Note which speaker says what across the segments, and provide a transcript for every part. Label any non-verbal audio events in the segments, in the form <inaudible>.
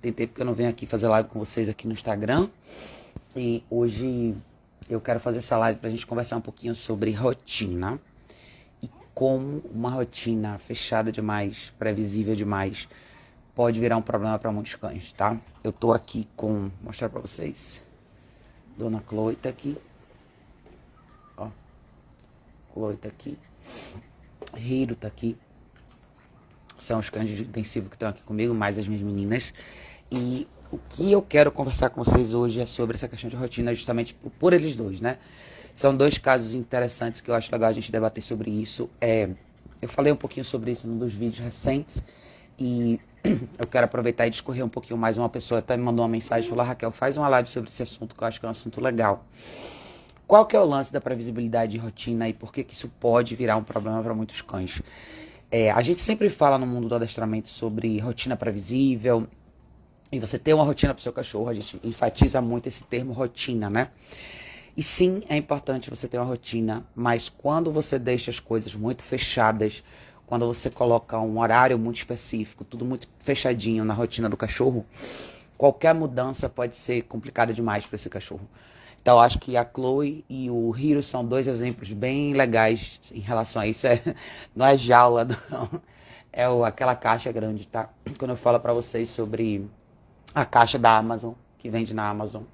Speaker 1: Tem tempo que eu não venho aqui fazer live com vocês aqui no Instagram. E hoje eu quero fazer essa live para a gente conversar um pouquinho sobre rotina. E como uma rotina fechada demais, previsível demais, pode virar um problema para muitos cães, tá? Eu tô aqui com. Vou mostrar para vocês. Dona Chloe tá aqui. Ó. Chloe tá aqui. Hiro tá aqui. São os cães de intensivo que estão aqui comigo, mais as minhas meninas. E o que eu quero conversar com vocês hoje é sobre essa questão de rotina, justamente por eles dois, né? São dois casos interessantes que eu acho legal a gente debater sobre isso. É, eu falei um pouquinho sobre isso num dos vídeos recentes e <clears throat> eu quero aproveitar e discorrer um pouquinho mais. Uma pessoa até me mandou uma mensagem falou: Raquel, faz uma live sobre esse assunto que eu acho que é um assunto legal. Qual que é o lance da previsibilidade de rotina e por que, que isso pode virar um problema para muitos cães? É, a gente sempre fala no mundo do adestramento sobre rotina previsível, e você ter uma rotina para seu cachorro, a gente enfatiza muito esse termo rotina, né? E sim, é importante você ter uma rotina, mas quando você deixa as coisas muito fechadas, quando você coloca um horário muito específico, tudo muito fechadinho na rotina do cachorro, qualquer mudança pode ser complicada demais para esse cachorro. Então, acho que a Chloe e o Hiro são dois exemplos bem legais em relação a isso. É, <laughs> não é jaula, não. É o, aquela caixa grande, tá? Quando eu falo para vocês sobre a caixa da Amazon, que vende na Amazon.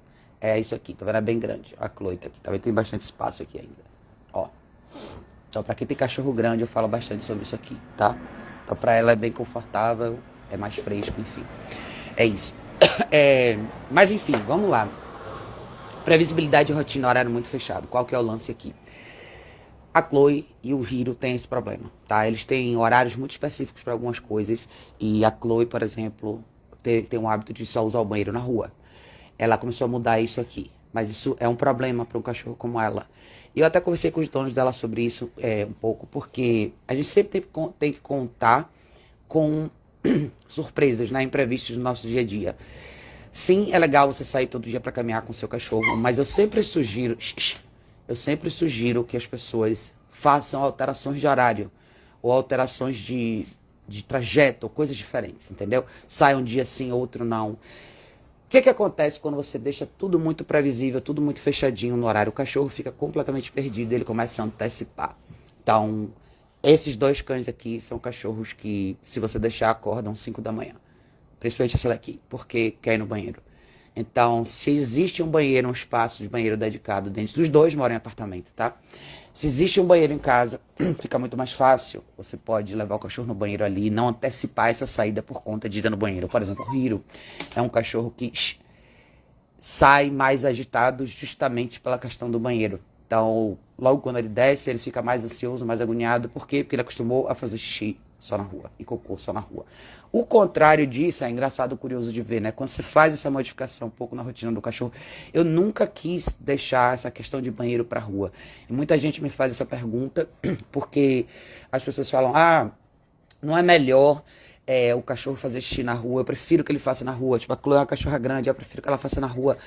Speaker 1: É isso aqui, tá vendo? É bem grande. A Chloe tá aqui, tá vendo? Tem bastante espaço aqui ainda. Ó. Então, pra quem tem cachorro grande, eu falo bastante sobre isso aqui, tá? Então, pra ela é bem confortável, é mais fresco, enfim. É isso. <coughs> É, mas, enfim, vamos lá. Previsibilidade e rotina, horário muito fechado. Qual que é o lance aqui? A Chloe e o Hiro têm esse problema, tá? Eles têm horários muito específicos para algumas coisas. E a Chloe, por exemplo, ter, tem um hábito de só usar o banheiro na rua. Ela começou a mudar isso aqui. Mas isso é um problema para um cachorro como ela. E eu até conversei com os donos dela sobre isso é, um pouco, porque a gente sempre tem, que, tem que contar com <clears throat> surpresas, né, imprevistos no nosso dia a dia. Sim, é legal você sair todo dia para caminhar com seu cachorro, mas eu sempre sugiro, eu sempre sugiro que as pessoas façam alterações de horário ou alterações de de trajeto, coisas diferentes, entendeu? Sai um dia sim, outro não. O que, que acontece quando você deixa tudo muito previsível, tudo muito fechadinho no horário? O cachorro fica completamente perdido, ele começa a antecipar. Então, esses dois cães aqui são cachorros que, se você deixar, acordam 5 da manhã. Principalmente esse daqui, porque quer ir no banheiro. Então, se existe um banheiro, um espaço de banheiro dedicado dentro dos dois moram em apartamento, tá? Se existe um banheiro em casa, <clears throat> fica muito mais fácil. Você pode levar o cachorro no banheiro ali e não antecipar essa saída por conta de ir no banheiro. Por exemplo, o Hiro é um cachorro que sai mais agitado justamente pela questão do banheiro. Então, logo quando ele desce, ele fica mais ansioso, mais agoniado. Por quê? Porque ele acostumou a fazer xixi só na rua e cocô só na rua. O contrário disso é engraçado, curioso de ver, né? Quando você faz essa modificação um pouco na rotina do cachorro, eu nunca quis deixar essa questão de banheiro para rua. E muita gente me faz essa pergunta <clears throat> porque as pessoas falam: "Ah, não é melhor é, o cachorro fazer xixi na rua, eu prefiro que ele faça na rua. Tipo, a Chloe é uma cachorra grande, eu prefiro que ela faça na rua.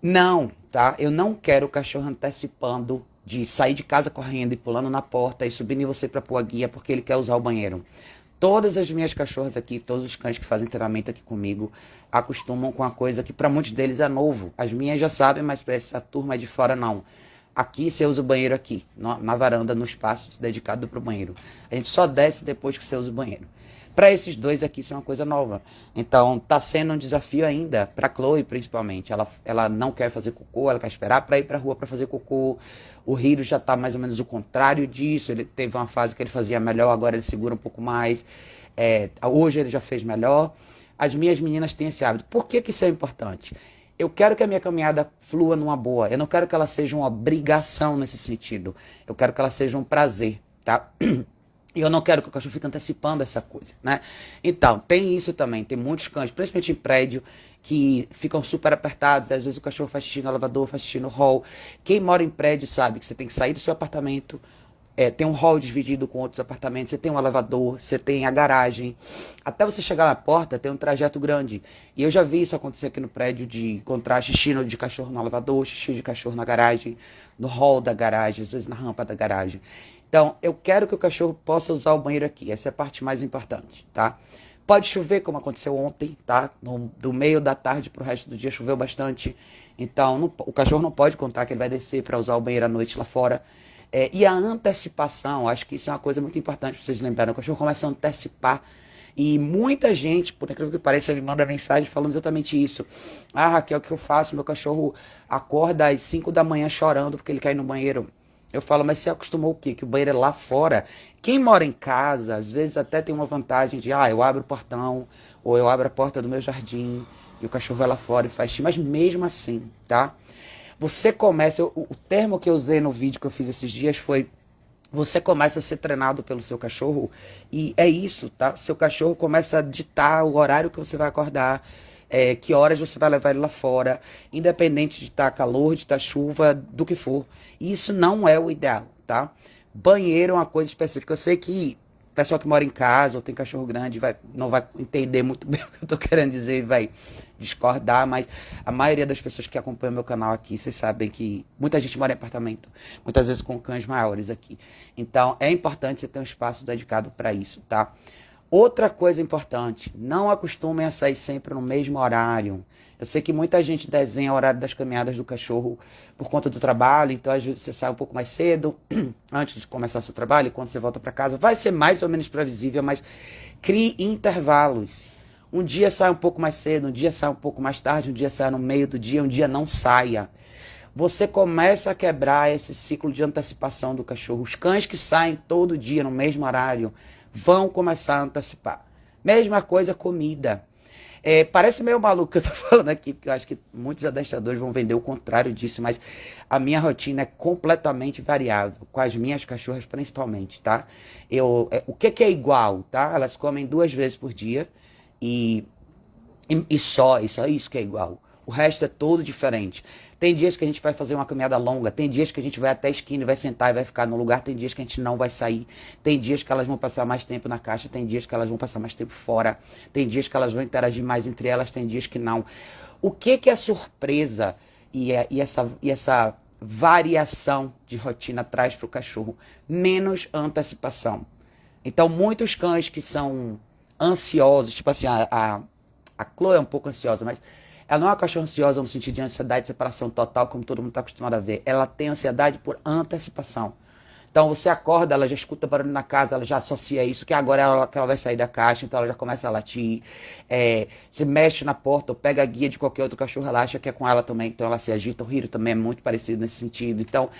Speaker 1: Não, tá? Eu não quero o cachorro antecipando de sair de casa correndo e pulando na porta e subindo em você para pôr a guia porque ele quer usar o banheiro. Todas as minhas cachorras aqui, todos os cães que fazem treinamento aqui comigo, acostumam com a coisa que para muitos deles é novo. As minhas já sabem, mas para essa turma de fora não. Aqui você usa o banheiro aqui, na varanda, no espaço dedicado para o banheiro. A gente só desce depois que você usa o banheiro. Para esses dois aqui isso é uma coisa nova. Então tá sendo um desafio ainda para Chloe principalmente. Ela, ela não quer fazer cocô, ela quer esperar para ir para rua para fazer cocô. O Hiro já tá mais ou menos o contrário disso. Ele teve uma fase que ele fazia melhor, agora ele segura um pouco mais. É, hoje ele já fez melhor. As minhas meninas têm esse hábito. Por que que isso é importante? Eu quero que a minha caminhada flua numa boa. Eu não quero que ela seja uma obrigação nesse sentido. Eu quero que ela seja um prazer, tá? <clears throat> E eu não quero que o cachorro fique antecipando essa coisa, né? Então, tem isso também. Tem muitos cães, principalmente em prédio, que ficam super apertados. Às vezes o cachorro faz xixi no elevador, faz xixi no hall. Quem mora em prédio sabe que você tem que sair do seu apartamento, é, tem um hall dividido com outros apartamentos, você tem um elevador, você tem a garagem. Até você chegar na porta, tem um trajeto grande. E eu já vi isso acontecer aqui no prédio de encontrar xixi de cachorro no elevador, xixi de cachorro na garagem, no hall da garagem, às vezes na rampa da garagem. Então, eu quero que o cachorro possa usar o banheiro aqui. Essa é a parte mais importante, tá? Pode chover, como aconteceu ontem, tá? No, do meio da tarde pro resto do dia choveu bastante. Então, não, o cachorro não pode contar que ele vai descer para usar o banheiro à noite lá fora. É, e a antecipação, acho que isso é uma coisa muito importante para vocês lembrarem. O cachorro começa a antecipar. E muita gente, por incrível que pareça, me manda mensagem falando exatamente isso. Ah, Raquel, o que eu faço? Meu cachorro acorda às 5 da manhã chorando porque ele quer ir no banheiro. Eu falo, mas você acostumou o quê? Que o banheiro é lá fora. Quem mora em casa, às vezes até tem uma vantagem de, ah, eu abro o portão, ou eu abro a porta do meu jardim, e o cachorro vai lá fora e faz xixi. Mas mesmo assim, tá? Você começa, o termo que eu usei no vídeo que eu fiz esses dias foi você começa a ser treinado pelo seu cachorro e é isso, tá? Seu cachorro começa a ditar o horário que você vai acordar, é, que horas você vai levar ele lá fora, independente de estar tá calor, de estar tá chuva, do que for. Isso não é o ideal, tá? Banheiro é uma coisa específica. Eu sei que pessoal que mora em casa ou tem cachorro grande vai, não vai entender muito bem <laughs> o que eu tô querendo dizer, vai discordar, mas a maioria das pessoas que acompanham meu canal aqui, vocês sabem que muita gente mora em apartamento, muitas vezes com cães maiores aqui. Então, é importante você ter um espaço dedicado para isso, tá? Outra coisa importante, não acostumem a sair sempre no mesmo horário. Eu sei que muita gente desenha o horário das caminhadas do cachorro por conta do trabalho, então às vezes você sai um pouco mais cedo, <clears throat> antes de começar seu trabalho, e quando você volta para casa, vai ser mais ou menos previsível, mas crie intervalos. Um dia sai um pouco mais cedo, um dia sai um pouco mais tarde, um dia sai no meio do dia, um dia não saia. Você começa a quebrar esse ciclo de antecipação do cachorro. Os cães que saem todo dia no mesmo horário, vão começar a antecipar. Mesma coisa, comida. É, parece meio maluco que eu tô <laughs> falando aqui, porque eu acho que muitos adestradores vão vender o contrário disso, mas a minha rotina é completamente variável, com as minhas cachorras principalmente, tá? Eu, é, o que, que é igual, tá? Elas comem duas vezes por dia e, e, e só, e só isso que é igual. O resto é todo diferente. Tem dias que a gente vai fazer uma caminhada longa, tem dias que a gente vai até a esquina e vai sentar e vai ficar no lugar, tem dias que a gente não vai sair, tem dias que elas vão passar mais tempo na caixa, tem dias que elas vão passar mais tempo fora, tem dias que elas vão interagir mais entre elas, tem dias que não. O que que a é surpresa e, é, e essa, e essa variação de rotina traz para o cachorro? Menos antecipação. Então, muitos cães que são ansiosos, tipo assim, a, a, a Chloe é um pouco ansiosa, mas ela não é uma cachorra ansiosa no sentido de ansiedade de separação total, como todo mundo está acostumado a ver. Ela tem ansiedade por antecipação. Então você acorda, ela já escuta barulho na casa, ela já associa isso, que agora ela, é que ela vai sair da caixa, então ela já começa a latir. É, se mexe na porta, ou pega a guia de qualquer outro cachorro, ela acha que é com ela também, então ela se agita. O Hiro também é muito parecido nesse sentido. Então,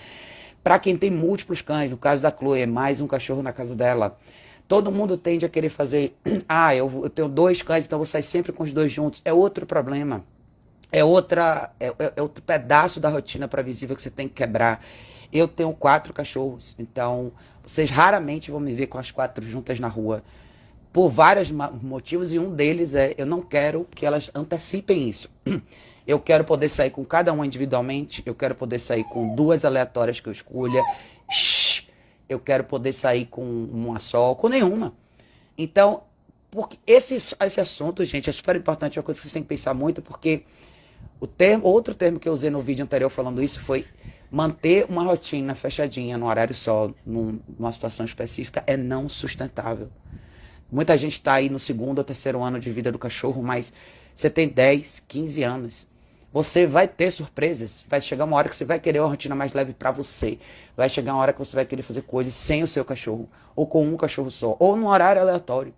Speaker 1: para quem tem múltiplos cães, no caso da Chloe, é mais um cachorro na casa dela. Todo mundo tende a querer fazer, <clears throat> ah, eu, eu tenho dois cães, então vou sair sempre com os dois juntos. É outro problema é, outra, é, é, é outro pedaço da rotina para visível que você tem que quebrar. Eu tenho quatro cachorros, então vocês raramente vão me ver com as quatro juntas na rua por vários motivos e um deles é eu não quero que elas antecipem isso. <clears throat> Eu quero poder sair com cada uma individualmente, eu quero poder sair com duas aleatórias que eu escolha. Shhh, eu quero poder sair com uma só, com nenhuma. Então, porque esse, esse assunto, gente, é super importante, é uma coisa que vocês têm que pensar muito, porque o termo, outro termo que eu usei no vídeo anterior falando isso foi manter uma rotina fechadinha no horário só, num, numa situação específica, é não sustentável. Muita gente está aí no segundo ou terceiro ano de vida do cachorro, mas você tem 10, 15 anos. Você vai ter surpresas. Vai chegar uma hora que você vai querer uma rotina mais leve para você. Vai chegar uma hora que você vai querer fazer coisas sem o seu cachorro, ou com um cachorro só, ou num horário aleatório.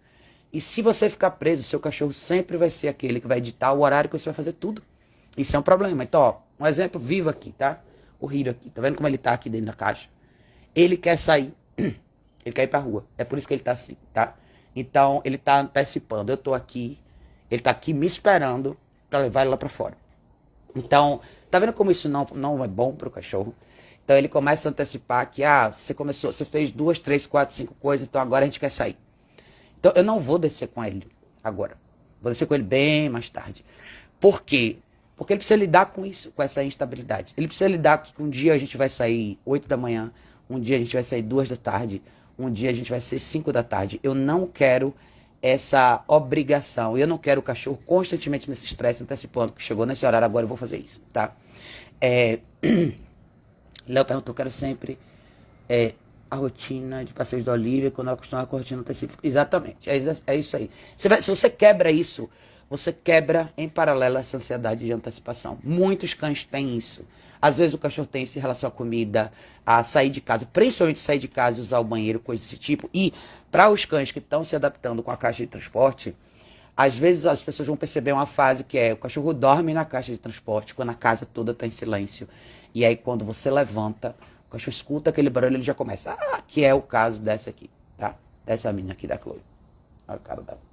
Speaker 1: E se você ficar preso, seu cachorro sempre vai ser aquele que vai ditar o horário que você vai fazer tudo. Isso é um problema. Então, ó, um exemplo vivo aqui, tá? O Hiro aqui, tá vendo como ele tá aqui dentro da caixa? Ele quer sair. <clears throat> Ele quer ir pra rua. É por isso que ele tá assim, tá? Então, ele tá antecipando. Eu tô aqui. Ele tá aqui me esperando para levar ele lá pra fora. Então, tá vendo como isso não, não é bom pro cachorro? Então ele começa a antecipar que, ah, você começou, você fez duas, três, quatro, cinco coisas, então agora a gente quer sair. Então eu não vou descer com ele agora. Vou descer com ele bem mais tarde. Porque porque ele precisa lidar com isso, com essa instabilidade. Ele precisa lidar que um dia a gente vai sair 8 da manhã, um dia a gente vai sair 2 da tarde, um dia a gente vai ser 5 da tarde. Eu não quero essa obrigação. Eu não quero o cachorro constantemente nesse estresse, antecipando que chegou nesse horário, agora eu vou fazer isso, tá? É... <clears throat> Léo perguntou, quero sempre é, a rotina de passeios da Olivia, quando ela costuma a rotina antecipada. Exatamente, é, é, isso aí. Você vai, se você quebra isso você quebra em paralelo essa ansiedade de antecipação. Muitos cães têm isso. Às vezes o cachorro tem isso em relação à comida, a sair de casa, principalmente sair de casa e usar o banheiro, coisas desse tipo. E para os cães que estão se adaptando com a caixa de transporte, às vezes as pessoas vão perceber uma fase que é o cachorro dorme na caixa de transporte quando a casa toda está em silêncio. E aí quando você levanta, o cachorro escuta aquele barulho, ele já começa. Ah, que é o caso dessa aqui, tá? Dessa menina aqui da Chloe. Olha o cara dela.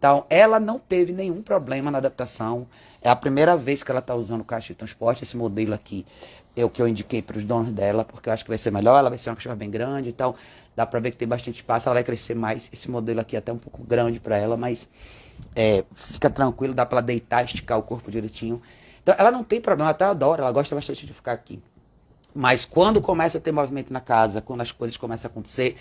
Speaker 1: Então, ela não teve nenhum problema na adaptação. É a primeira vez que ela está usando o caixa de transporte, esse modelo aqui é o que eu indiquei para os donos dela, porque eu acho que vai ser melhor, ela vai ser uma cachorra bem grande e então tal. Dá para ver que tem bastante espaço, ela vai crescer mais. Esse modelo aqui é até um pouco grande para ela, mas é, fica tranquilo, dá para ela deitar, esticar o corpo direitinho. Então ela não tem problema, ela até adora, ela gosta bastante de ficar aqui. Mas quando começa a ter movimento na casa, quando as coisas começam a acontecer,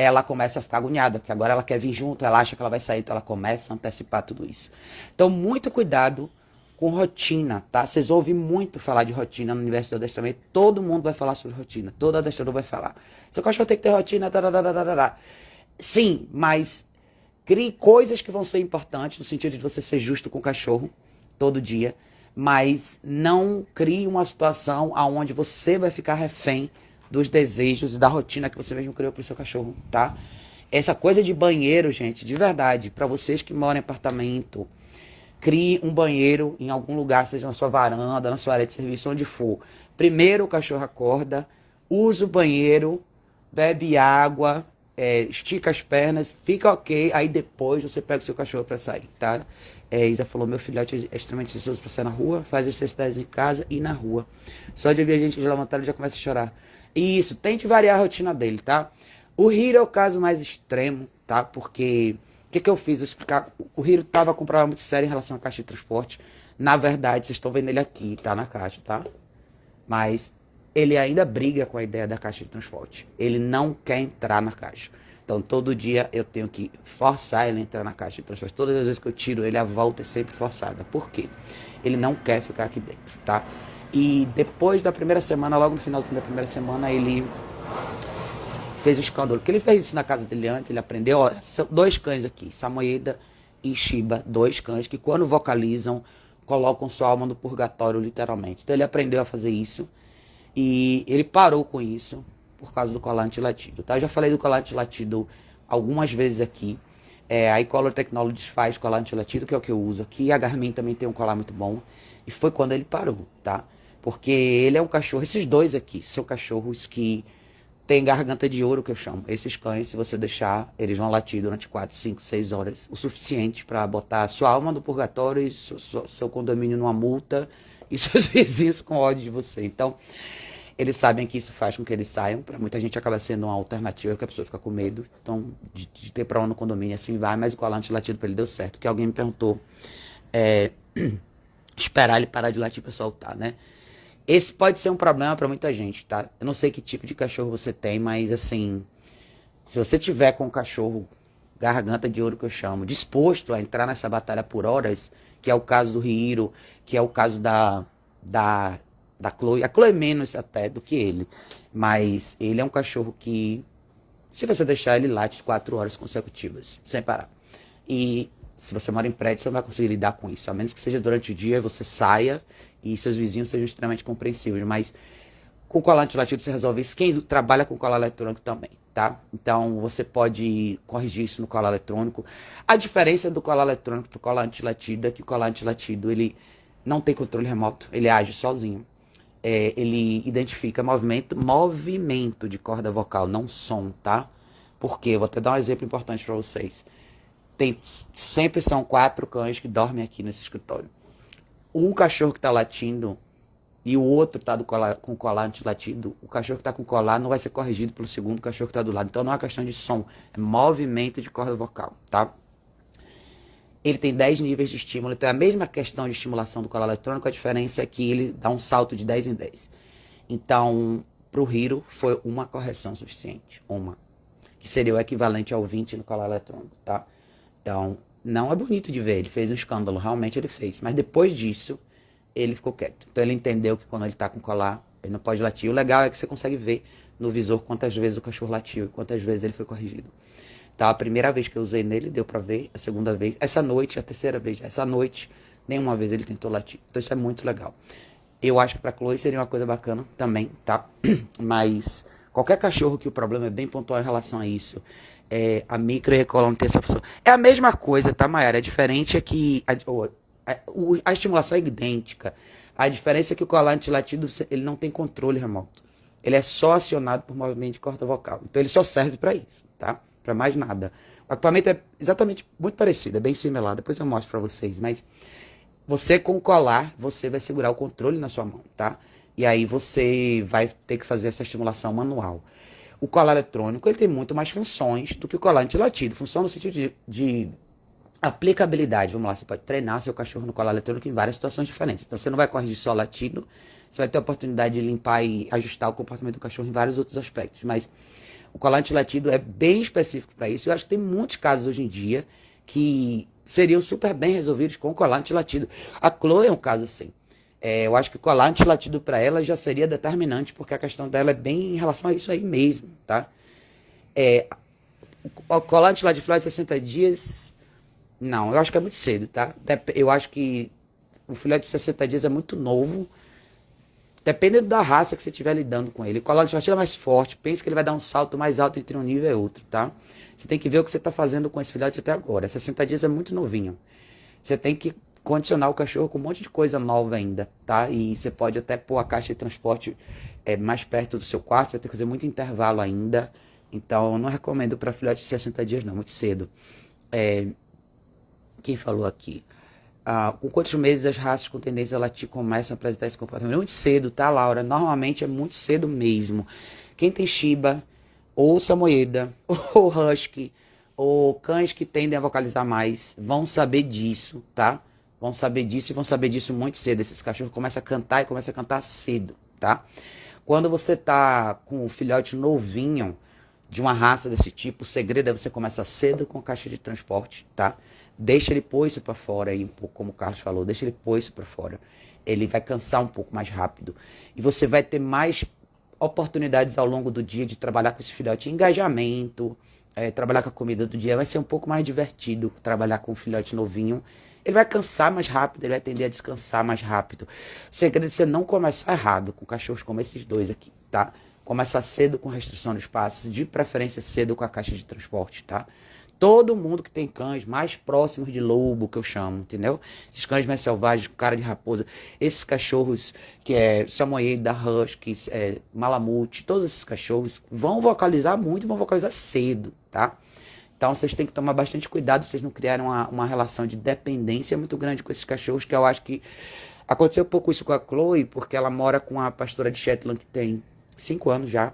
Speaker 1: ela começa a ficar agoniada, porque agora ela quer vir junto, ela acha que ela vai sair, então ela começa a antecipar tudo isso. Então, muito cuidado com rotina, tá? Vocês ouvem muito falar de rotina no universo do adestramento. Todo mundo vai falar sobre rotina. Todo adestrador vai falar. Seu cachorro tem que ter rotina, tá, tá, tá, Sim, mas crie coisas que vão ser importantes no sentido de você ser justo com o cachorro todo dia, mas não crie uma situação aonde você vai ficar refém dos desejos e da rotina que você mesmo criou para o seu cachorro, tá? Essa coisa de banheiro, gente, de verdade, para vocês que moram em apartamento, crie um banheiro em algum lugar, seja na sua varanda, na sua área de serviço, onde for. Primeiro o cachorro acorda, usa o banheiro, bebe água, é, estica as pernas, fica ok, aí depois você pega o seu cachorro para sair, tá? É, Isa falou: meu filhote é extremamente ansioso para sair na rua, faz as necessidades em casa e na rua. Só de ver a gente levantar, ele já começa a chorar. Isso, tente variar a rotina dele, tá? O Hiro é o caso mais extremo, tá? Porque o que, que eu fiz? Eu explicar. O Hiro tava com um problema muito sério em relação à caixa de transporte. Na verdade, vocês estão vendo ele aqui, tá na caixa, tá? Mas ele ainda briga com a ideia da caixa de transporte. Ele não quer entrar na caixa. Então, todo dia eu tenho que forçar ele a entrar na caixa de transporte. Todas as vezes que eu tiro ele, a volta é sempre forçada. Por quê? Ele não quer ficar aqui dentro, tá? E depois da primeira semana, logo no finalzinho da primeira semana, ele fez o escândalo. Porque ele fez isso na casa dele antes, ele aprendeu. Ó, são dois cães aqui, Samoeda e Shiba, dois cães que quando vocalizam, colocam sua alma no purgatório, literalmente. Então ele aprendeu a fazer isso. E ele parou com isso por causa do colar antilatido. Tá? Eu já falei do colar antilatido algumas vezes aqui. É, a Ecolor Technologies faz colar antilatido, que é o que eu uso aqui. A Garmin também tem um colar muito bom. E foi quando ele parou, tá? Porque ele é um cachorro, esses dois aqui, são cachorros que tem garganta de ouro, que eu chamo. Esses cães, se você deixar, eles vão latir durante 4, 5, 6 horas, o suficiente para botar a sua alma no purgatório e seu, seu, condomínio numa multa e <laughs> seus vizinhos com ódio de você. Então, eles sabem que isso faz com que eles saiam. Para muita gente acaba sendo uma alternativa, que a pessoa fica com medo. Então, de, de ter problema no condomínio, assim vai, mas o colante latido para ele deu certo. Que alguém me perguntou é, <clears throat> esperar ele parar de latir para soltar, tá, né? Esse pode ser um problema para muita gente, tá? Eu não sei que tipo de cachorro você tem, mas assim, se você tiver com um cachorro garganta de ouro que eu chamo, disposto a entrar nessa batalha por horas, que é o caso do Riro, que é o caso da da da Chloe, a Chloe é menos até do que ele, mas ele é um cachorro que se você deixar ele late quatro horas consecutivas, sem parar. E se você mora em prédio, você não vai conseguir lidar com isso. A menos que seja durante o dia, você saia e seus vizinhos sejam extremamente compreensivos. Mas com colar antilatido você resolve isso. Quem trabalha com colar eletrônico também, tá? Então você pode corrigir isso no colar eletrônico. A diferença do colar eletrônico para o colar antilatido é que o colar antilatido ele não tem controle remoto, ele age sozinho. É, ele identifica movimento, movimento de corda vocal, não som, tá? Porque vou até dar um exemplo importante para vocês. Tem, sempre são quatro cães que dormem aqui nesse escritório um cachorro que está latindo e o outro está do com colar antilatido, o cachorro que está com colar não vai ser corrigido pelo segundo cachorro que está do lado. Então não é uma questão de som, é movimento de corda vocal, tá? Ele tem 10 níveis de estímulo, então é a mesma questão de estimulação do colar eletrônico, a diferença é que ele dá um salto de 10 em 10. Então, para o Hiro foi uma correção suficiente, uma, que seria o equivalente ao 20 no colar eletrônico, tá? Então, não é bonito de ver. Ele fez um escândalo, realmente ele fez. Mas depois disso, ele ficou quieto. Então ele entendeu que quando ele está com colar, ele não pode latir. O legal é que você consegue ver no visor quantas vezes o cachorro latiu e quantas vezes ele foi corrigido. Tá, a primeira vez que eu usei nele deu para ver, a segunda vez, essa noite, a terceira vez, essa noite, nenhuma vez ele tentou latir. Então isso é muito legal. Eu acho que para Chloe seria uma coisa bacana também, tá? <clears throat> Mas qualquer cachorro que o problema é bem pontual em relação a isso, é, a micro e não tem essa função. É a mesma coisa, tá, Mayara? A diferença é que a, a, a, estimulação é idêntica. A diferença é que o colante latido ele não tem controle remoto. Ele é só acionado por movimento de corda vocal. Então ele só serve para isso, tá? Para mais nada. O equipamento é exatamente muito parecido, é bem similar. Depois eu mostro para vocês, mas você com o colar, você vai segurar o controle na sua mão, tá? E aí você vai ter que fazer essa estimulação manual. O colar eletrônico ele tem muito mais funções do que o colar antilatido. Função no sentido de, de aplicabilidade. Vamos lá, você pode treinar seu cachorro no colar eletrônico em várias situações diferentes. Então você não vai corrigir só latido, você vai ter a oportunidade de limpar e ajustar o comportamento do cachorro em vários outros aspectos. Mas o colar antilatido é bem específico para isso. Eu acho que tem muitos casos hoje em dia que seriam super bem resolvidos com o colar antilatido. A Chloe é um caso assim. É, eu acho que colar latido para ela já seria determinante, porque a questão dela é bem em relação a isso aí mesmo, tá? É, colar antilatido de 60 dias, não, eu acho que é muito cedo, tá? Eu acho que o filhote de 60 dias é muito novo, dependendo da raça que você estiver lidando com ele. Colar latido é mais forte, pensa que ele vai dar um salto mais alto entre um nível e outro, tá? Você tem que ver o que você está fazendo com esse filhote até agora. 60 dias é muito novinho. Você tem que condicionar o cachorro com um monte de coisa nova ainda, tá? E você pode até pôr a caixa de transporte é, mais perto do seu quarto, você vai ter que fazer muito intervalo ainda. Então, eu não recomendo para filhote de 60 dias, não, muito cedo. É, quem falou aqui? Ah, com quantos meses as raças com tendência a latir começam a apresentar esse comportamento? É muito cedo, tá, Laura? Normalmente é muito cedo mesmo. Quem tem Shiba, ou Samoeda, <laughs> ou Husky, ou cães que tendem a vocalizar mais, vão saber disso, tá? vão saber disso e vão saber disso muito cedo. Esses cachorros começam a cantar e começam a cantar cedo, tá? Quando você tá com o filhote novinho de uma raça desse tipo, o segredo é você começar cedo com caixa de transporte, tá? Deixa ele pôr isso para fora aí um pouco, como o Carlos falou, deixa ele pôr isso para fora. Ele vai cansar um pouco mais rápido e você vai ter mais oportunidades ao longo do dia de trabalhar com esse filhote, engajamento, é, trabalhar com a comida do dia vai ser um pouco mais divertido trabalhar com um filhote novinho. Ele vai cansar mais rápido, ele vai tender a descansar mais rápido. O segredo é você não começar errado com cachorros como esses dois aqui, tá? Começar cedo com restrição de espaço, de preferência cedo com a caixa de transporte, tá? Todo mundo que tem cães mais próximos de lobo, que eu chamo, entendeu? Esses cães mais selvagens, com cara de raposa, esses cachorros que é da Husky, é, Malamute, todos esses cachorros vão vocalizar muito, vão vocalizar cedo tá? Então vocês têm que tomar bastante cuidado, vocês não criaram uma, uma relação de dependência muito grande com esses cachorros, que eu acho que aconteceu um pouco isso com a Chloe, porque ela mora com a pastora de Shetland que tem 5 anos já,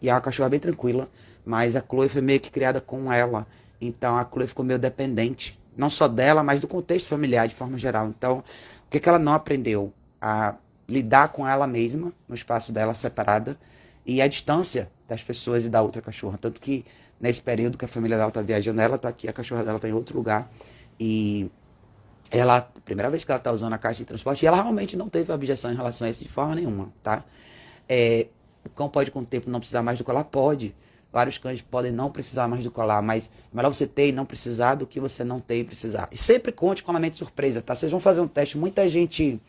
Speaker 1: e é uma cachorra bem tranquila, mas a Chloe foi meio que criada com ela, então a Chloe ficou meio dependente, não só dela, mas do contexto familiar de forma geral. Então, o que, é que ela não aprendeu? A lidar com ela mesma, no espaço dela separada, e a distância das pessoas e da outra cachorra. Tanto que nesse período que a família dela tá viajando, ela tá aqui, a cachorra dela tá em outro lugar. E ela, primeira vez que ela tá usando a caixa de transporte, e ela realmente não teve objeção em relação a isso de forma nenhuma, tá? É, o cão pode com o tempo não precisar mais do colar? Pode. Vários cães podem não precisar mais do colar, mas é melhor você ter e não precisar do que você não ter e precisar. E sempre conte com mente surpresa, tá? Vocês vão fazer um teste. Muita gente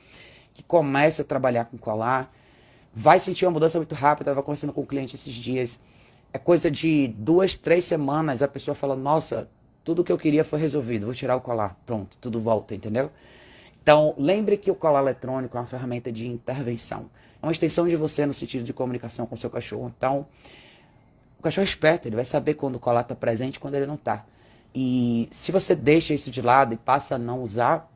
Speaker 1: que começa a trabalhar com colar vai sentir uma mudança muito rápida. Estava conversando com o um cliente esses dias é coisa de duas, três semanas, a pessoa fala, nossa, tudo que eu queria foi resolvido, vou tirar o colar, pronto, tudo volta, entendeu? Então, lembre que o colar eletrônico é uma ferramenta de intervenção. É uma extensão de você no sentido de comunicação com o seu cachorro. Então, o cachorro é esperto, ele vai saber quando o colar está presente e quando ele não está. E se você deixa isso de lado e passa a não usar,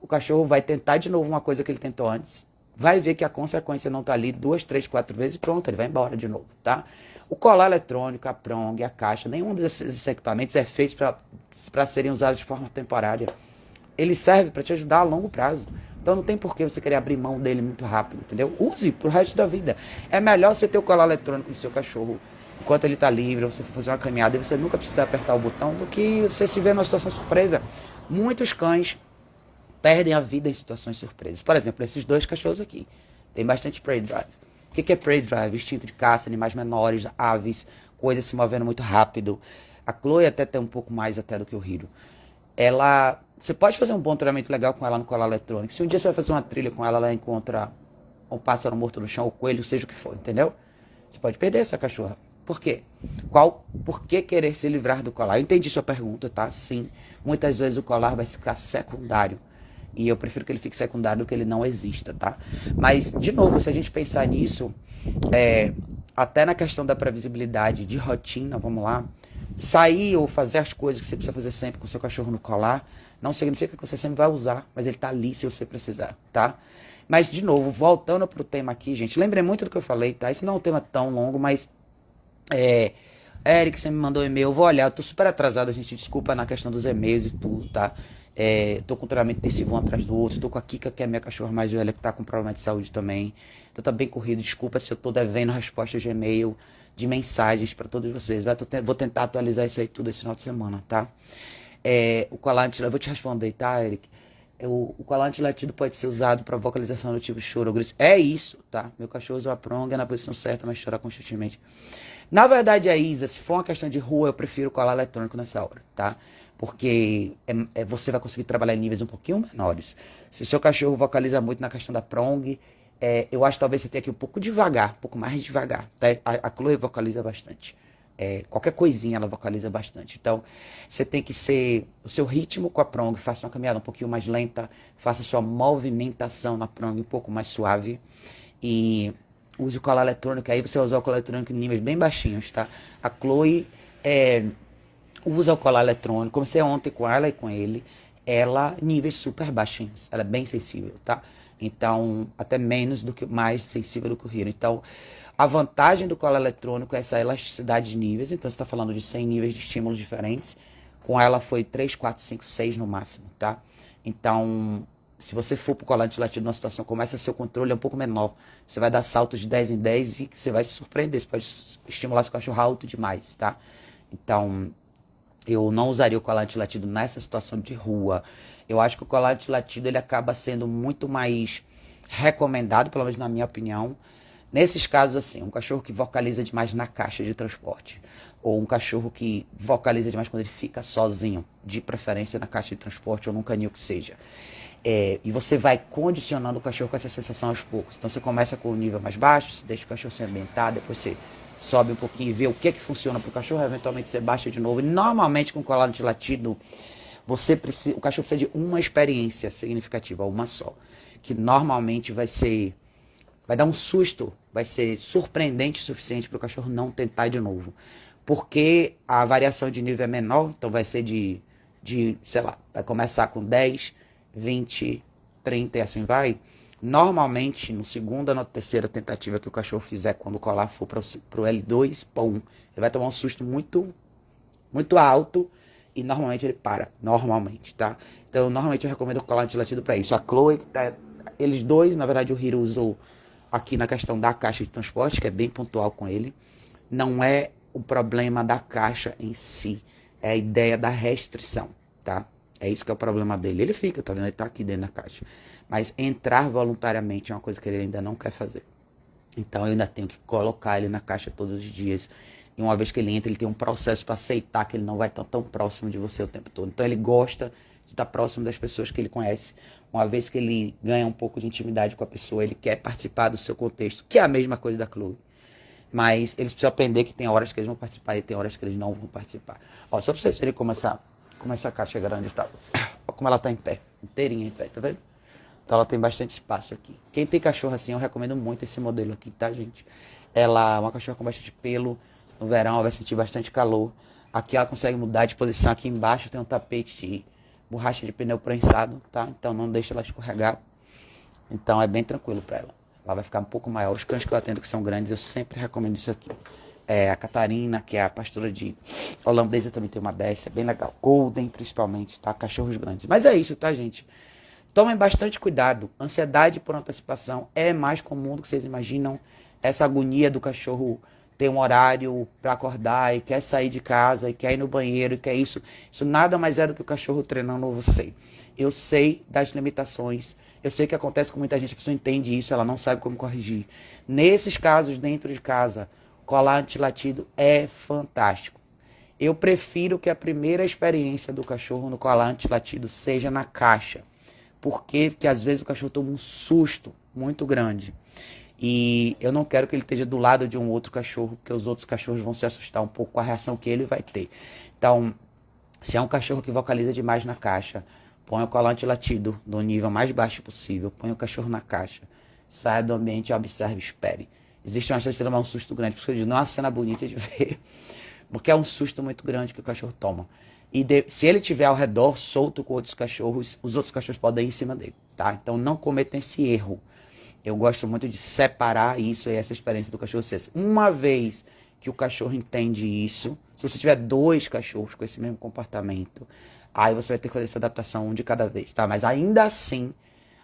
Speaker 1: o cachorro vai tentar de novo uma coisa que ele tentou antes. Vai ver que a consequência não está ali duas, três, quatro vezes e pronto, ele vai embora de novo, tá? O colar eletrônico, a prong, a caixa, nenhum desses equipamentos é feito para serem usados de forma temporária. Ele serve para te ajudar a longo prazo. Então não tem por que você querer abrir mão dele muito rápido, entendeu? Use pro resto da vida. É melhor você ter o colar eletrônico do seu cachorro enquanto ele está livre, você for fazer uma caminhada e você nunca precisa apertar o botão, do que você se vê numa situação surpresa. Muitos cães perdem a vida em situações surpresas. Por exemplo, esses dois cachorros aqui. Tem bastante prey drive. O que é prey drive? Instinto de caça, animais menores, aves, coisas se movendo muito rápido. A Chloe até tem um pouco mais até do que o Hiro. Ela, você pode fazer um bom treinamento legal com ela no colar eletrônico. Se um dia você vai fazer uma trilha com ela, ela encontra um pássaro morto no chão, ou coelho, seja o que for, entendeu? Você pode perder essa cachorra. Por quê? Qual, por que querer se livrar do colar? Eu entendi sua pergunta, tá? Sim. Muitas vezes o colar vai ficar secundário e eu prefiro que ele fique secundário do que ele não exista, tá? Mas, de novo, se a gente pensar nisso, é, até na questão da previsibilidade de rotina, vamos lá, sair ou fazer as coisas que você precisa fazer sempre com seu cachorro no colar, não significa que você sempre vai usar, mas ele tá ali se você precisar, tá? Mas, de novo, voltando pro tema aqui, gente, lembrei muito do que eu falei, tá? Esse não é um tema tão longo, mas. É, Eric, você me mandou um e-mail, eu vou olhar, eu tô super atrasado, a gente desculpa na questão dos e-mails e tudo, tá? É, tô é, com treinamento intensivo um atrás do outro, tô com a Kika, que é a minha cachorra mais velha, que está com problema de saúde também. Então tá bem corrido, desculpa se eu estou devendo respostas de e-mail, de mensagens para todos vocês. Vai, te... vou tentar atualizar isso aí tudo esse final de semana, tá? É, o colante, eu vou te responder, tá, Eric? É, o, o colante latido pode ser usado para vocalização do tipo choro ou grito. É isso, tá? Meu cachorro usa a pronga é na posição certa, mas chora constantemente. Na verdade, a Isa, se for uma questão de rua, eu prefiro colar eletrônico nessa hora, tá? porque é, é, você vai conseguir trabalhar em níveis um pouquinho menores. Se o seu cachorro vocaliza muito na questão da prong, é, eu acho que talvez você tenha que ir um pouco devagar, um pouco mais devagar. Tá? A, a Chloe vocaliza bastante. É, qualquer coisinha ela vocaliza bastante. Então, você tem que ser o seu ritmo com a prong, faça uma caminhada um pouquinho mais lenta, faça sua movimentação na prong um pouco mais suave e use o colar eletrônico. Aí você vai usar o colar eletrônico em níveis bem baixinhos, tá? A Chloe é, usa o colar eletrônico. Comecei ontem com ela e com ele. Ela, níveis super baixinhos. Ela é bem sensível, tá? Então, até menos do que mais sensível do que o Hero. Então, a vantagem do colar eletrônico é essa elasticidade de níveis. Então, você está falando de 100 níveis de estímulos diferentes. Com ela foi 3, 4, 5, 6 no máximo, tá? Então, se você for para o colar antilatido numa situação como essa, seu controle é um pouco menor. Você vai dar saltos de 10 em 10 e você vai se surpreender. Você pode estimular seu cachorro alto demais, tá? Então, eu não usaria o colar antilatido nessa situação de rua. Eu acho que o colar antilatido ele acaba sendo muito mais recomendado, pelo menos na minha opinião. Nesses casos, assim, um cachorro que vocaliza demais na caixa de transporte. Ou um cachorro que vocaliza demais quando ele fica sozinho, de preferência na caixa de transporte ou num canil que seja. É, e você vai condicionando o cachorro com essa sensação aos poucos. Então você começa com o um nível mais baixo, você deixa o cachorro se ambientar, depois você sobe um pouquinho e vê o que é que funciona para o cachorro, eventualmente você baixa de novo. E normalmente com colar latido, você precisa, o cachorro precisa de uma experiência significativa, uma só, que normalmente vai ser vai dar um susto, vai ser surpreendente o suficiente para o cachorro não tentar de novo. Porque a variação de nível é menor, então vai ser de de, sei lá, vai começar com 10, 20, 30 e assim vai. Normalmente, no segunda ou terceira tentativa que o cachorro fizer, quando o colar for para o L2, pum, ele vai tomar um susto muito, muito alto e normalmente ele para. Normalmente, tá? Então, normalmente eu recomendo o colar antilatido para isso. A Chloe, que tá, eles dois, na verdade, o Hiro usou aqui na questão da caixa de transporte, que é bem pontual com ele. Não é o problema da caixa em si, é a ideia da restrição, tá? É isso que é o problema dele. Ele fica, tá vendo? Ele tá aqui dentro da caixa. Mas entrar voluntariamente é uma coisa que ele ainda não quer fazer. Então eu ainda tenho que colocar ele na caixa todos os dias. E uma vez que ele entra, ele tem um processo para aceitar que ele não vai estar tão próximo de você o tempo todo. Então ele gosta de estar próximo das pessoas que ele conhece. Uma vez que ele ganha um pouco de intimidade com a pessoa, ele quer participar do seu contexto, que é a mesma coisa da Chloe. Mas eles precisam aprender que tem horas que eles vão participar e tem horas que eles não vão participar. Ó, só para vocês verem como essa, como essa caixa é grande está. Olha como ela está em pé, inteirinha em pé, tá vendo? Então ela tem bastante espaço aqui. Quem tem cachorro assim, eu recomendo muito esse modelo aqui, tá, gente? Ela é uma cachorra com bastante pelo. No verão ela vai sentir bastante calor. Aqui ela consegue mudar de posição. Aqui embaixo tem um tapete de borracha de pneu prensado, tá? Então não deixa ela escorregar. Então é bem tranquilo para ela. Ela vai ficar um pouco maior. Os cães que eu atendo que são grandes, eu sempre recomendo isso aqui. É, a Catarina, que é a pastora de holandesa, também tem uma dessa, é bem legal. Golden, principalmente, tá? Cachorros grandes. Mas é isso, tá, gente? Tomem bastante cuidado. Ansiedade por antecipação é mais comum do que vocês imaginam. Essa agonia do cachorro ter um horário para acordar e quer sair de casa e quer ir no banheiro e quer isso. Isso nada mais é do que o cachorro treinando você. Eu sei das limitações. Eu sei que acontece com muita gente. A pessoa entende isso, ela não sabe como corrigir. Nesses casos, dentro de casa, colar antilatido é fantástico. Eu prefiro que a primeira experiência do cachorro no colar antilatido seja na caixa. Por quê? Porque às vezes o cachorro toma um susto muito grande. E eu não quero que ele esteja do lado de um outro cachorro, porque os outros cachorros vão se assustar um pouco com a reação que ele vai ter. Então, se é um cachorro que vocaliza demais na caixa, põe o colante latido no nível mais baixo possível, põe o cachorro na caixa, saia do ambiente, observe, espere. Existe uma chance de tomar um susto grande, porque eu digo, não é uma cena bonita de <laughs> ver, porque é um susto muito grande que o cachorro toma. E de, se ele tiver ao redor solto com outros cachorros, os outros cachorros podem ir em cima dele, tá? Então não cometam esse erro. Eu gosto muito de separar isso e essa experiência do cachorro senso. Uma vez que o cachorro entende isso, se você tiver dois cachorros com esse mesmo comportamento, aí você vai ter que fazer essa adaptação um de cada vez, tá? Mas ainda assim,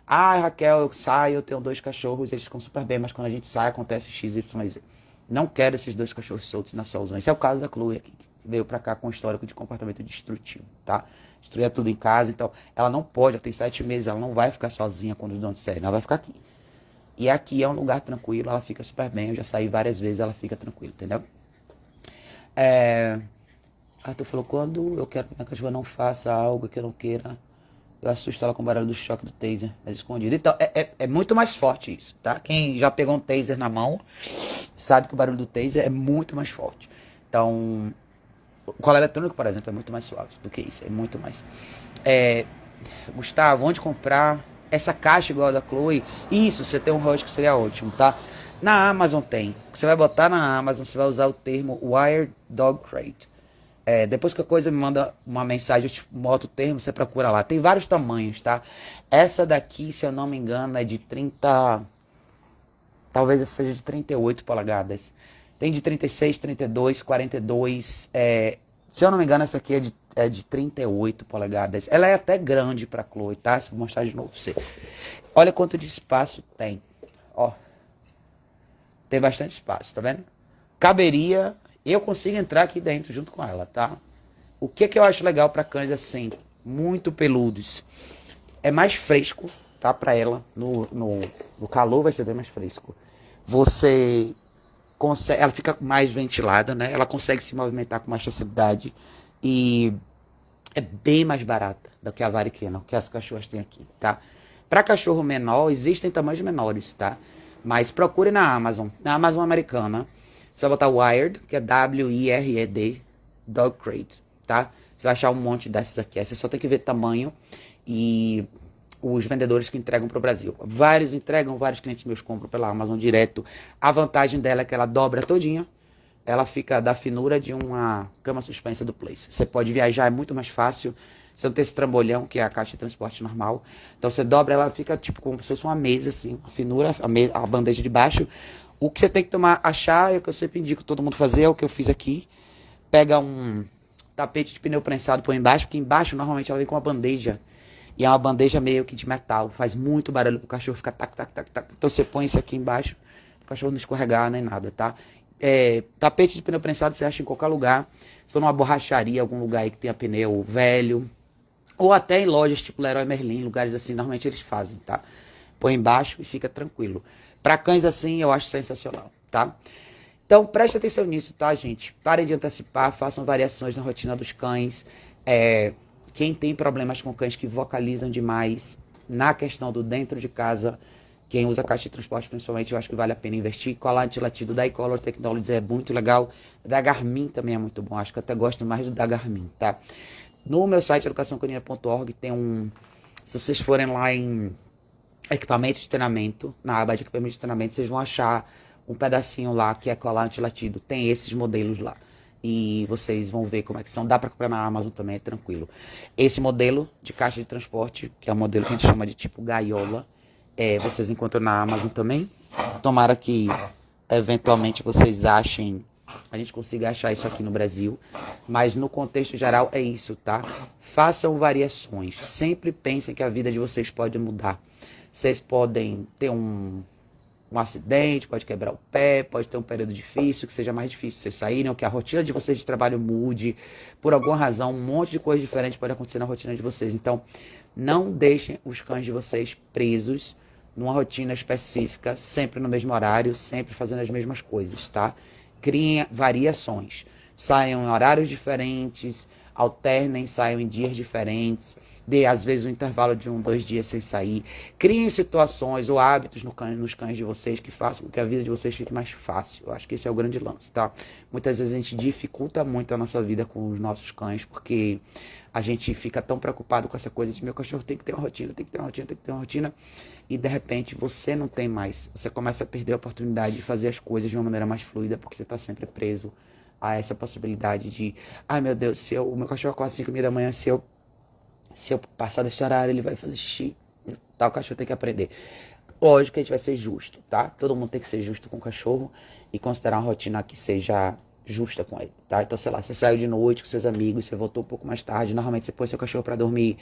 Speaker 1: ah, Raquel, eu saio, eu tenho dois cachorros, eles ficam super bem, mas quando a gente sai acontece X, Y, Z. Não quero esses dois cachorros soltos na sua usão. Esse é o caso da Chloe aqui veio para cá com histórico de comportamento destrutivo, tá? Destruía tudo em casa então Ela não pode, ela tem sete meses, ela não vai ficar sozinha quando os donos saírem, ela vai ficar aqui. E aqui é um lugar tranquilo, ela fica super bem. Eu já saí várias vezes, ela fica tranquila, entendeu? É... Arthur falou: quando eu quero que a cachorra não faça algo que eu não queira, eu assusto ela com o barulho do choque do taser, mas escondido. Então, é, é, é, muito mais forte isso, tá? Quem já pegou um taser na mão sabe que o barulho do taser é muito mais forte. Então, o colar eletrônico, por exemplo, é muito mais suave do que isso. É muito mais. É, Gustavo, onde comprar essa caixa igual a da Chloe? Isso, você tem um rosto que seria ótimo, tá? Na Amazon tem. Você vai botar na Amazon, você vai usar o termo Wired Dog Crate. É, depois que a coisa me manda uma mensagem, eu te moto o termo, você procura lá. Tem vários tamanhos, tá? Essa daqui, se eu não me engano, é de 30. Talvez essa seja de 38 polegadas. Tem de 36, 32, 42. É, se eu não me engano, essa aqui é de, é de 38 polegadas. Ela é até grande para Chloe, tá? Vou mostrar de novo pra você. Olha quanto de espaço tem. Ó. Tem bastante espaço, tá vendo? Caberia. Eu consigo entrar aqui dentro junto com ela, tá? O que, é que eu acho legal para cães assim, muito peludos, é mais fresco, tá? Para ela, no, no, no calor vai ser bem mais fresco. Você consegue, ela fica mais ventilada, né? Ela consegue se movimentar com mais facilidade e é bem mais barata do que a variquena, que as cachorras têm aqui, tá? Para cachorro menor, existem tamanhos menores, tá? Mas procure na Amazon, na Amazon americana. Você vai botar Wired, que é W-I-R-E-D, Dog Crate, tá? Você vai achar um monte dessas aqui. você só tem que ver tamanho e os vendedores que entregam para o Brasil. Vários entregam, vários clientes meus compram pela Amazon direto. A vantagem dela é que ela dobra todinha. Ela fica da finura de uma cama suspensa do Place. Você pode viajar, é muito mais fácil. Você não tem esse trambolhão, que é a caixa de transporte normal. Então você dobra, ela fica tipo como se fosse uma mesa, assim, a finura, a, me a bandeja de baixo. O que você tem que tomar, achar, é o que eu sempre indico todo mundo fazer, é o que eu fiz aqui. Pega um tapete de pneu prensado por embaixo, porque embaixo normalmente ela vem com uma bandeja e é uma bandeja meio que de metal. Faz muito barulho pro cachorro ficar tac, tac, tac, tac. Então você põe isso aqui embaixo, o cachorro não escorregar nem nada, tá? É, tapete de pneu prensado você acha em qualquer lugar. Se for numa borracharia, algum lugar aí que tenha pneu velho. Ou até em lojas tipo Leroy Merlin, lugares assim, normalmente eles fazem, tá? Põe embaixo e fica tranquilo. Para cães assim, eu acho sensacional, tá? Então, preste atenção nisso, tá, gente? Parem de antecipar, façam variações na rotina dos cães. É, quem tem problemas com cães que vocalizam demais na questão do dentro de casa, quem usa caixa de transporte principalmente, eu acho que vale a pena investir. Colar de latido da Ecolor Technologies é muito legal. Da Garmin também é muito bom. Acho que eu até gosto mais do da Garmin, tá? No meu site educaçãocanina.org tem um. Se vocês forem lá em equipamento de treinamento, na aba de equipamento de treinamento, vocês vão achar um pedacinho lá que é colar antilatido. Tem esses modelos lá e vocês vão ver como é que são. Dá para comprar na Amazon também, é tranquilo. Esse modelo de caixa de transporte, que é um modelo que a gente chama de tipo gaiola, é, vocês encontram na Amazon também. Tomara que eventualmente vocês achem, a gente consiga achar isso aqui no Brasil. Mas no contexto geral é isso, tá? Façam variações. Sempre pensem que a vida de vocês pode mudar. Vocês podem ter um um acidente, pode quebrar o pé, pode ter um período difícil, que seja mais difícil vocês saírem, que a rotina de vocês de trabalho mude, por alguma razão, um monte de coisa diferente pode acontecer na rotina de vocês. Então, não deixem os cães de vocês presos numa rotina específica, sempre no mesmo horário, sempre fazendo as mesmas coisas, tá? Criem variações. Saiam em horários diferentes, alternem, saiam em dias diferentes, dê às vezes um intervalo de um, dois dias sem sair. Criem situações ou hábitos no nos cães de vocês que façam com que a vida de vocês fique mais fácil. Eu acho que esse é o grande lance, tá? Muitas vezes a gente dificulta muito a nossa vida com os nossos cães, porque a gente fica tão preocupado com essa coisa de meu cachorro tem que ter uma rotina, tem que ter uma rotina, tem que ter uma rotina, e de repente você não tem mais. Você começa a perder a oportunidade de fazer as coisas de uma maneira mais fluida porque você está sempre preso a essa possibilidade de, ai ah, meu Deus, se eu, o meu cachorro acorda às 5 da manhã, se eu, se eu passar desse horário, ele vai fazer xixi. Tal cachorro tem que aprender. Lógico que a gente vai ser justo, tá? Todo mundo tem que ser justo com o cachorro e considerar uma rotina que seja justa com ele, tá? Então, sei lá, você saiu de noite com seus amigos, você voltou um pouco mais tarde, normalmente você põe seu cachorro para dormir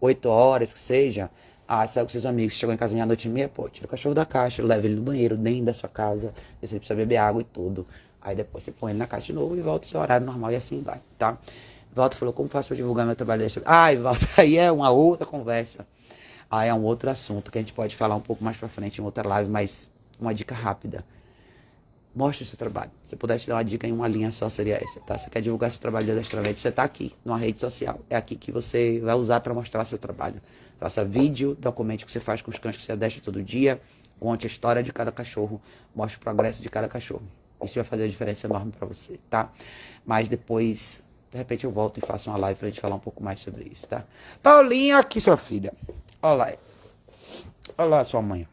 Speaker 1: 8 horas, que seja. Ah, saiu com seus amigos, chegou em casa meia-noite e meia, pô, tira o cachorro da caixa, leva ele no banheiro, dentro da sua casa, vê se ele precisa beber água e tudo. Aí depois você põe ele na caixa de novo e volta ao seu horário normal e assim vai, tá? Volta falou, como faço para divulgar meu trabalho? Deixa... Ai, volta <laughs> aí é uma outra conversa. Aí é um outro assunto que a gente pode falar um pouco mais para frente em outra live, mas uma dica rápida. Mostre o seu trabalho. Se eu pudesse dar uma dica em uma linha só, seria essa, tá? Você quer divulgar seu trabalho de adestramento, você está aqui, numa rede social. É aqui que você vai usar para mostrar seu trabalho. Faça vídeo, documente o que você faz com os cães que você adestra todo dia, conte a história de cada cachorro, mostre o progresso de cada cachorro. Isso vai fazer a diferença enorme para você, tá? Mas depois, de repente, eu volto e faço uma live pra gente falar um pouco mais sobre isso, tá? Paulinha, aqui sua filha. Olá. Olá, sua mãe.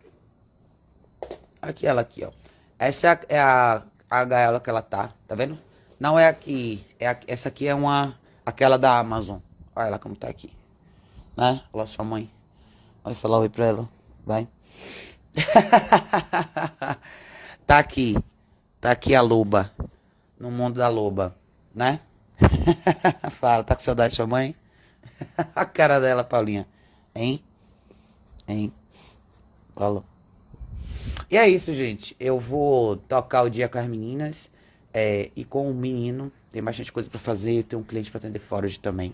Speaker 1: Aqui ela aqui, ó. Essa é a, é a, a gaiola que ela tá, tá vendo? Não é aqui, é a, essa aqui é uma aquela da Amazon. Olha ela como tá aqui. Né? Olha sua mãe. Vai falar oi pra ela. Vai. <laughs> tá aqui. Tá aqui a loba. No mundo da loba, né? <laughs> Fala, tá com saudade da sua mãe? <laughs> a cara dela, Paulinha. Hein? Hein? Falou. E é isso, gente. Eu vou tocar o dia com as meninas é, e com o menino. Tem bastante coisa para fazer. Eu tenho um cliente para atender fora hoje também.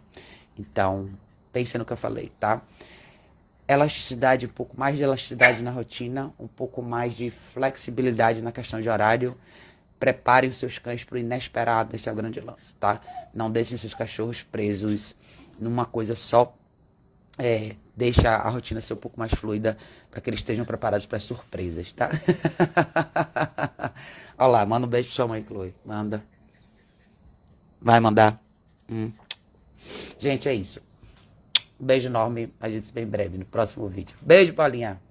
Speaker 1: Então, pensa no que eu falei, tá? elasticidade, um pouco mais de elasticidade na rotina, um pouco mais de flexibilidade na questão de horário. Preparem os seus cães para o inesperado, esse é o grande lance, tá? Não deixem seus cachorros presos numa coisa só. É, deixa a rotina ser um pouco mais fluida para que eles estejam preparados para surpresas, tá? <laughs> Olha lá, manda um beijo pra sua mãe, Chloe. Manda. Vai mandar. Hum. Gente, é isso. Um Beijo enorme. A gente se vê em breve no próximo vídeo. Beijo, Paulinha.